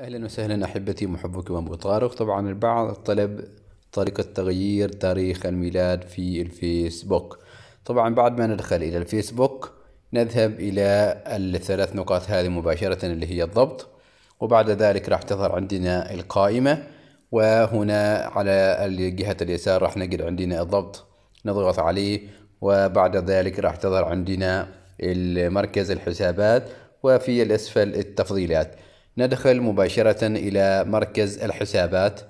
اهلا وسهلا احبتي محبك ابو طارق طبعا البعض طلب طريقة تغيير تاريخ الميلاد في الفيسبوك طبعا بعد ما ندخل الى الفيسبوك نذهب الى الثلاث نقاط هذه مباشرة اللي هي الضبط وبعد ذلك راح تظهر عندنا القائمة وهنا على جهة اليسار راح نجد عندنا الضبط نضغط عليه وبعد ذلك راح تظهر عندنا المركز الحسابات وفي الأسفل التفضيلات ندخل مباشرة إلى مركز الحسابات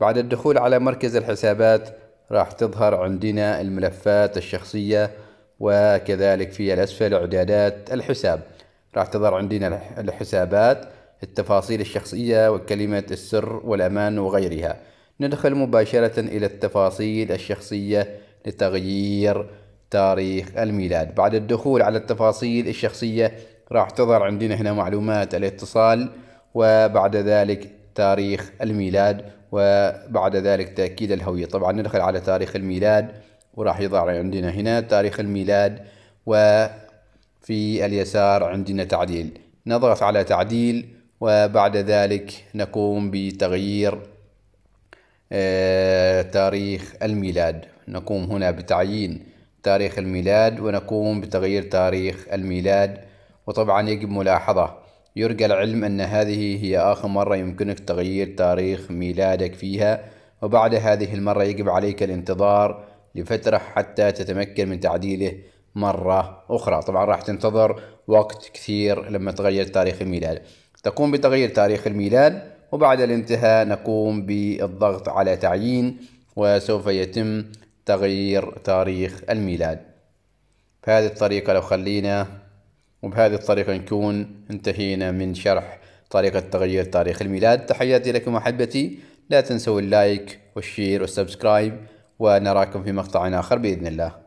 بعد الدخول على مركز الحسابات راح تظهر عندنا الملفات الشخصية وكذلك في الأسفل إعدادات الحساب راح تظهر عندنا الحسابات التفاصيل الشخصية وكلمة السر والأمان وغيرها ندخل مباشرة إلى التفاصيل الشخصية لتغيير تاريخ الميلاد بعد الدخول على التفاصيل الشخصية راح تظهر عندنا هنا معلومات الاتصال وبعد ذلك تاريخ الميلاد وبعد ذلك تأكيد الهوية طبعا ندخل على تاريخ الميلاد وراح يظهر عندنا هنا تاريخ الميلاد وفي اليسار عندنا تعديل نضغط على تعديل وبعد ذلك نقوم بتغيير آه، تاريخ الميلاد نقوم هنا بتعيين تاريخ الميلاد ونقوم بتغيير تاريخ الميلاد وطبعا يجب ملاحظة يرجى العلم أن هذه هي آخر مرة يمكنك تغيير تاريخ ميلادك فيها وبعد هذه المرة يجب عليك الانتظار لفترة حتى تتمكن من تعديله مرة أخرى طبعا راح تنتظر وقت كثير لما تغير تاريخ الميلاد تقوم بتغيير تاريخ الميلاد وبعد الانتهاء نقوم بالضغط على تعيين وسوف يتم تغيير تاريخ الميلاد بهذه الطريقة لو خلينا وبهذه الطريقة نكون انتهينا من شرح طريقة تغيير تاريخ الميلاد تحياتي لكم أحبتي لا تنسوا اللايك والشير والسبسكرايب ونراكم في مقطع آخر بإذن الله